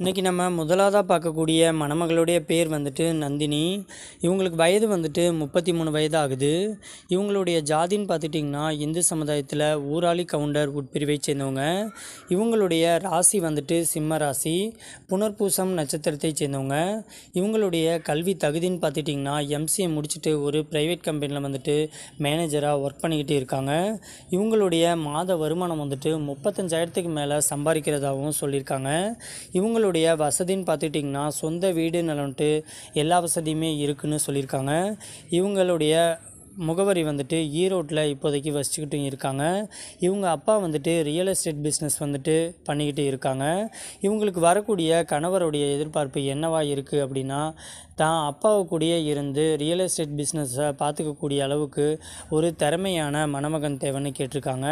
இன்றைக்கி நம்ம முதலாவதாக பார்க்கக்கூடிய மணமகளுடைய பேர் வந்துட்டு நந்தினி இவங்களுக்கு வயது வந்துட்டு முப்பத்தி மூணு வயது ஆகுது இவங்களுடைய ஜாதின்னு பார்த்துட்டிங்கன்னா இந்து சமுதாயத்தில் ஊராளி கவுண்டர் உட்பிரிவை சேர்ந்தவங்க இவங்களுடைய ராசி வந்துட்டு சிம்ம ராசி புனர்பூசம் நட்சத்திரத்தை சேர்ந்தவங்க இவங்களுடைய கல்வி தகுதின்னு பார்த்துட்டிங்கன்னா எம்சிஏ முடிச்சுட்டு ஒரு ப்ரைவேட் கம்பெனியில் வந்துட்டு மேனேஜராக ஒர்க் பண்ணிக்கிட்டு இருக்காங்க இவங்களுடைய மாத வருமானம் வந்துட்டு முப்பத்தஞ்சாயிரத்துக்கு மேலே சம்பாதிக்கிறதாகவும் சொல்லியிருக்காங்க இவங்களுடைய மக்களுடைய வசதின்னு பார்த்துட்டிங்கன்னா சொந்த வீடு நலன்ட்டு எல்லா வசதியுமே இருக்குதுன்னு சொல்லியிருக்காங்க இவங்களுடைய முகவரி வந்துட்டு ஈரோட்டில் இப்போதைக்கு வசிச்சுக்கிட்டு இருக்காங்க இவங்க அப்பா வந்துட்டு ரியல் எஸ்டேட் பிஸ்னஸ் வந்துட்டு பண்ணிக்கிட்டு இருக்காங்க இவங்களுக்கு வரக்கூடிய கணவருடைய எதிர்பார்ப்பு என்னவா இருக்குது அப்படின்னா தான் அப்பாவை கூடிய இருந்து ரியல் எஸ்டேட் பிஸ்னஸை பார்த்துக்கக்கூடிய அளவுக்கு ஒரு திறமையான மணமகன் தேவைன்னு கேட்டிருக்காங்க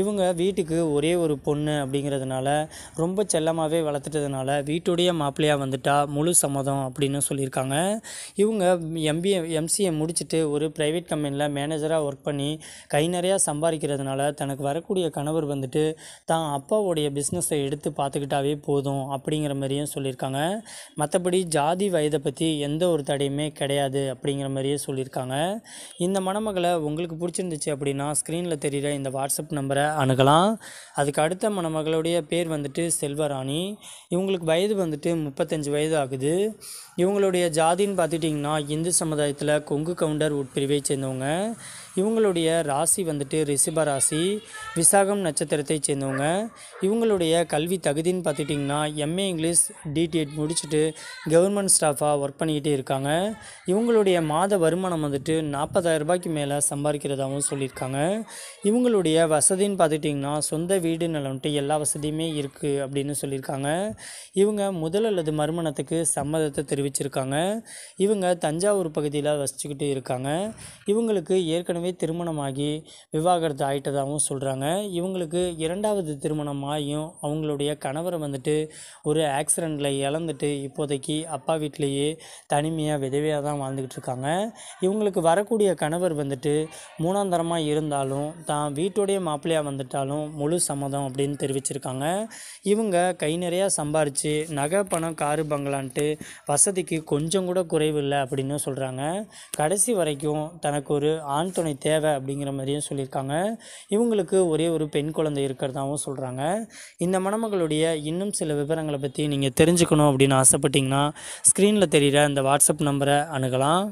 இவங்க வீட்டுக்கு ஒரே ஒரு பொண்ணு அப்படிங்கிறதுனால ரொம்ப செல்லமாகவே வளர்த்துட்டதுனால வீட்டுடைய மாப்பிள்ளையாக வந்துட்டா முழு சம்மதம் அப்படின்னு சொல்லியிருக்காங்க இவங்க எம்பிஏ எம்சிஏ முடிச்சுட்டு ஒரு ப்ரைவேட் கம்பெனியில் மேனேஜராக ஒர்க் பண்ணி கை நிறையா சம்பாதிக்கிறதுனால தனக்கு வரக்கூடிய கணவர் வந்துட்டு தான் அப்பாவுடைய பிஸ்னஸை எடுத்து பார்த்துக்கிட்டாவே போதும் அப்படிங்கிற மாதிரியும் சொல்லியிருக்காங்க மற்றபடி ஜாதி வயதை பற்றி எந்த ஒரு தடையுமே கிடையாது அப்படிங்கிற மாதிரியே சொல்லியிருக்காங்க இந்த மணமகளை உங்களுக்கு பிடிச்சிருந்துச்சு அப்படின்னா ஸ்க்ரீனில் தெரிகிற இந்த வாட்ஸ்அப் நம்பரை அணுகலாம் அதுக்கு அடுத்த மணமகளுடைய பேர் வந்துட்டு செல்வராணி இவங்களுக்கு வயது வந்துட்டு முப்பத்தஞ்சு வயது ஆகுது இவங்களுடைய ஜாதின்னு பார்த்துட்டிங்கன்னா இந்து சமுதாயத்தில் கொங்கு கவுண்டர் உட்பிரிவை சேர்ந்த பண்ணுவேங்க இவங்களுடைய ராசி வந்துட்டு ரிஷப ராசி விசாகம் நட்சத்திரத்தை சேர்ந்தவங்க இவங்களுடைய கல்வி தகுதின்னு பார்த்துட்டிங்கன்னா எம்ஏ இங்கிலீஷ் டிடிஎட் முடிச்சுட்டு கவர்மெண்ட் ஸ்டாஃபாக ஒர்க் பண்ணிக்கிட்டே இருக்காங்க இவங்களுடைய மாத வருமானம் வந்துட்டு நாற்பதாயிரம் ரூபாய்க்கு மேலே சம்பாதிக்கிறதாகவும் சொல்லியிருக்காங்க இவங்களுடைய வசதின்னு பார்த்துட்டிங்கன்னா சொந்த வீடு நிலம்ட்டு எல்லா வசதியுமே இருக்குது அப்படின்னு சொல்லியிருக்காங்க இவங்க முதல் அல்லது மறுமணத்துக்கு சம்மதத்தை தெரிவிச்சிருக்காங்க இவங்க தஞ்சாவூர் பகுதியில் வசிச்சுக்கிட்டு இருக்காங்க இவங்களுக்கு ஏற்கனவே ஏற்கனவே திருமணமாகி விவாகரத்து ஆகிட்டதாகவும் சொல்கிறாங்க இவங்களுக்கு இரண்டாவது திருமணமாகியும் அவங்களுடைய கணவரை வந்துட்டு ஒரு ஆக்சிடெண்ட்டில் இழந்துட்டு இப்போதைக்கு அப்பா வீட்டிலேயே தனிமையாக விதவையாக தான் வாழ்ந்துக்கிட்டு இருக்காங்க இவங்களுக்கு வரக்கூடிய கணவர் வந்துட்டு மூணாந்தரமாக இருந்தாலும் தான் வீட்டுடைய மாப்பிள்ளையாக வந்துட்டாலும் முழு சம்மதம் அப்படின்னு தெரிவிச்சிருக்காங்க இவங்க கை நிறையா சம்பாரித்து நகை பணம் காரு பங்களான்ட்டு வசதிக்கு கொஞ்சம் கூட குறைவு இல்லை அப்படின்னு சொல்கிறாங்க கடைசி வரைக்கும் தனக்கு ஒரு ஆண் துணை தேவை அப்படிங்கிற மாதிரியும் சொல்லியிருக்காங்க இவங்களுக்கு ஒரே ஒரு பெண் குழந்தை இருக்கிறதாகவும் சொல்கிறாங்க இந்த மணமகளுடைய இன்னும் சில விவரங்களை பற்றி நீங்கள் தெரிஞ்சுக்கணும் அப்படின்னு ஆசைப்பட்டிங்கன்னா ஸ்க்ரீனில் தெரிகிற அந்த வாட்ஸ்அப் நம்பரை அணுகலாம்